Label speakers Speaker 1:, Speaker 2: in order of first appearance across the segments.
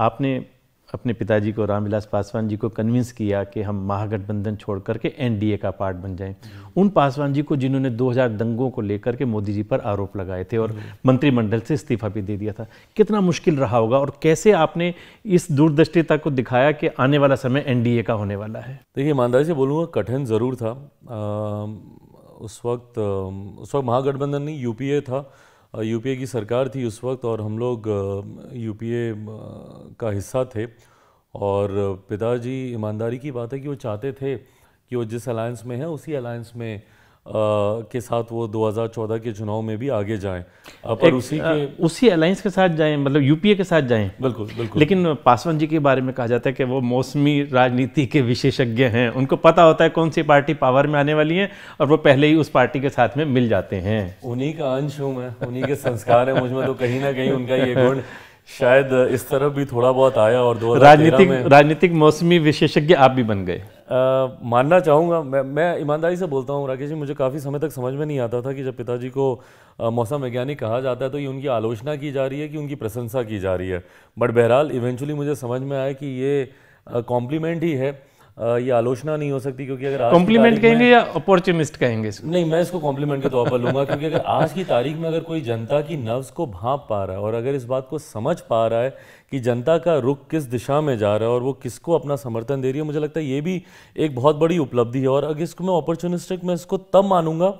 Speaker 1: आपने अपने पिताजी को रामविलास पासवान जी को कन्विंस किया कि हम महागठबंधन छोड़ करके ए का पार्ट बन जाएं उन पासवान जी को जिन्होंने 2000 दंगों को लेकर के मोदी जी पर आरोप लगाए थे और मंत्रिमंडल से इस्तीफा भी दे दिया था कितना मुश्किल रहा होगा और कैसे आपने इस दूरदृष्टिता को दिखाया कि आने वाला समय ए का होने वाला है देखिए ईमानदारी से बोलूँगा
Speaker 2: कठिन ज़रूर था आ, उस वक्त उस वक्त महागठबंधन नहीं यूपीए था यूपीए की सरकार थी उस वक्त और हम लोग यूपीए का हिस्सा थे और पिताजी ईमानदारी की बात है कि वो चाहते थे कि वो जिस अलायंस में है उसी अलायंस में के साथ वो 2014 के चुनाव में
Speaker 1: भी आगे जाएं पर उसी के उसी अलायंस के साथ जाएं मतलब यूपीए के साथ जाएं बिल्कुल बिल्कुल लेकिन पासवान जी के बारे में कहा जाता है कि वो मौसमी राजनीति के विशेषज्ञ हैं उनको पता होता है कौन सी पार्टी पावर में आने वाली है और वो पहले ही उस पार्टी के साथ में मिल जाते हैं उन्हीं
Speaker 2: का अंश हूँ मैं उन्हीं के संस्कार है मुझमें तो कहीं ना कहीं उनका ये गुण शायद इस तरफ भी थोड़ा बहुत आया और दो राजनीतिक
Speaker 1: राजनीतिक मौसमी विशेषज्ञ आप भी बन गए आ, मानना
Speaker 2: चाहूँगा मैं मैं ईमानदारी से बोलता हूँ राकेश जी मुझे काफ़ी समय तक समझ में नहीं आता था कि जब पिताजी को मौसम वैज्ञानिक कहा जाता है तो ये उनकी आलोचना की जा रही है कि उनकी प्रशंसा की जा रही है बट बहरहाल इवेंचुअली मुझे समझ में आया कि ये कॉम्प्लीमेंट ही है ये आलोचना नहीं हो सकती क्योंकि अगर कॉम्प्लीमेंट कहेंगे या
Speaker 1: अपॉर्चुनिस्ट कहेंगे नहीं
Speaker 2: मैं इसको कॉम्प्लीमेंट के तौर पर लूंगा क्योंकि अगर आज की तारीख में अगर कोई जनता की नर्व्स को भाप पा रहा है और अगर इस बात को समझ पा रहा है कि जनता का रुख किस दिशा में जा रहा है और वो किसको अपना समर्थन दे रही है मुझे लगता है ये भी एक बहुत बड़ी उपलब्धि है और अगर इसको मैं अपॉर्चुनिस्टिक मैं इसको तब मानूंगा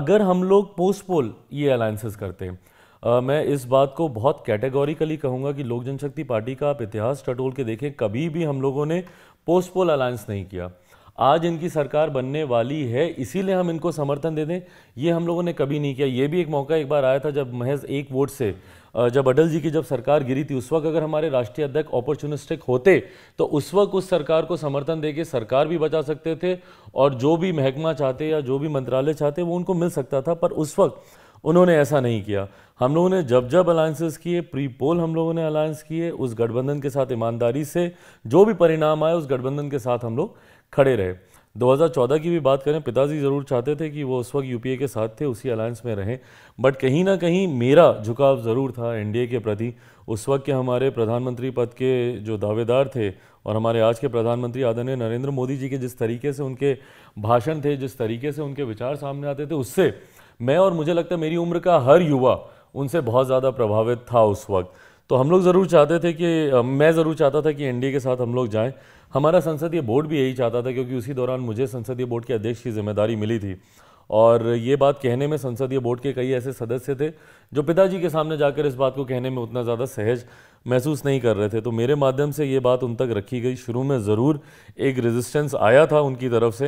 Speaker 2: अगर हम लोग पोस्ट पोल ये अलायंसेस करते हैं आ, मैं इस बात को बहुत कैटेगोरिकली कहूँगा कि लोक जनशक्ति पार्टी का आप इतिहास टटोल के देखें कभी भी हम लोगों ने पोस्ट पोल अलायंस नहीं किया आज इनकी सरकार बनने वाली है इसीलिए हम इनको समर्थन दे दें ये हम लोगों ने कभी नहीं किया ये भी एक मौका एक बार आया था जब महज एक वोट से जब अटल जी की जब सरकार गिरी थी उस वक्त अगर हमारे राष्ट्रीय अध्यक्ष अपॉर्चुनिस्टिक होते तो उस वक्त उस सरकार को समर्थन दे के सरकार भी बचा सकते थे और जो भी महकमा चाहते या जो भी मंत्रालय चाहते वो उनको मिल सकता था पर उस वक्त उन्होंने ऐसा नहीं किया हम लोगों ने जब जब अलायंसेस किए प्री पोल हम लोगों ने अलायंस किए उस गठबंधन के साथ ईमानदारी से जो भी परिणाम आए उस गठबंधन के साथ हम लोग खड़े रहे 2014 की भी बात करें पिताजी ज़रूर चाहते थे कि वो उस वक्त यूपीए के साथ थे उसी अलायंस में रहें बट कहीं ना कहीं मेरा झुकाव ज़रूर था एनडीए के प्रति उस वक्त के हमारे प्रधानमंत्री पद के जो दावेदार थे और हमारे आज के प्रधानमंत्री आदरणीय नरेंद्र मोदी जी के जिस तरीके से उनके भाषण थे जिस तरीके से उनके विचार सामने आते थे उससे मैं और मुझे लगता है मेरी उम्र का हर युवा उनसे बहुत ज़्यादा प्रभावित था उस वक्त तो हम लोग ज़रूर चाहते थे कि मैं ज़रूर चाहता था कि एनडीए के साथ हम लोग जाएं हमारा संसदीय बोर्ड भी यही चाहता था क्योंकि उसी दौरान मुझे संसदीय बोर्ड के अध्यक्ष की जिम्मेदारी मिली थी और ये बात कहने में संसदीय बोर्ड के कई ऐसे सदस्य थे जो पिताजी के सामने जाकर इस बात को कहने में उतना ज़्यादा सहज महसूस नहीं कर रहे थे तो मेरे माध्यम से ये बात उन तक रखी गई शुरू में ज़रूर एक रेजिस्टेंस आया था उनकी तरफ से